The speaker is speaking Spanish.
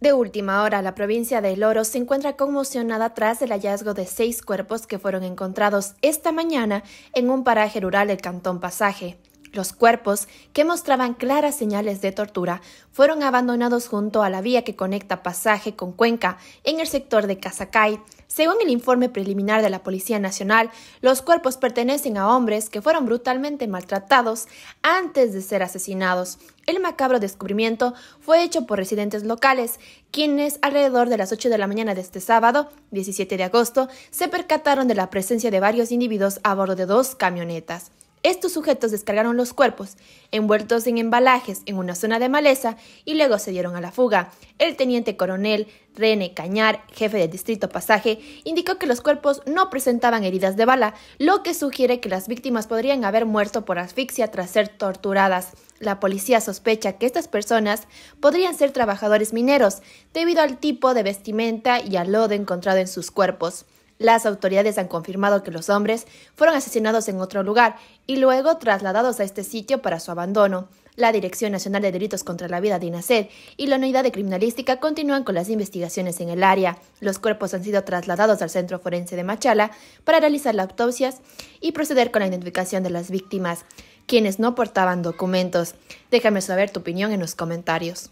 De última hora, la provincia de El Oro se encuentra conmocionada tras el hallazgo de seis cuerpos que fueron encontrados esta mañana en un paraje rural del Cantón Pasaje. Los cuerpos, que mostraban claras señales de tortura, fueron abandonados junto a la vía que conecta Pasaje con Cuenca, en el sector de Casacay. Según el informe preliminar de la Policía Nacional, los cuerpos pertenecen a hombres que fueron brutalmente maltratados antes de ser asesinados. El macabro descubrimiento fue hecho por residentes locales, quienes alrededor de las 8 de la mañana de este sábado, 17 de agosto, se percataron de la presencia de varios individuos a bordo de dos camionetas. Estos sujetos descargaron los cuerpos, envueltos en embalajes, en una zona de maleza y luego se dieron a la fuga. El teniente coronel René Cañar, jefe del distrito pasaje, indicó que los cuerpos no presentaban heridas de bala, lo que sugiere que las víctimas podrían haber muerto por asfixia tras ser torturadas. La policía sospecha que estas personas podrían ser trabajadores mineros, debido al tipo de vestimenta y al lodo encontrado en sus cuerpos. Las autoridades han confirmado que los hombres fueron asesinados en otro lugar y luego trasladados a este sitio para su abandono. La Dirección Nacional de Delitos contra la Vida de INACED y la Unidad de Criminalística continúan con las investigaciones en el área. Los cuerpos han sido trasladados al Centro Forense de Machala para realizar las autopsias y proceder con la identificación de las víctimas, quienes no portaban documentos. Déjame saber tu opinión en los comentarios.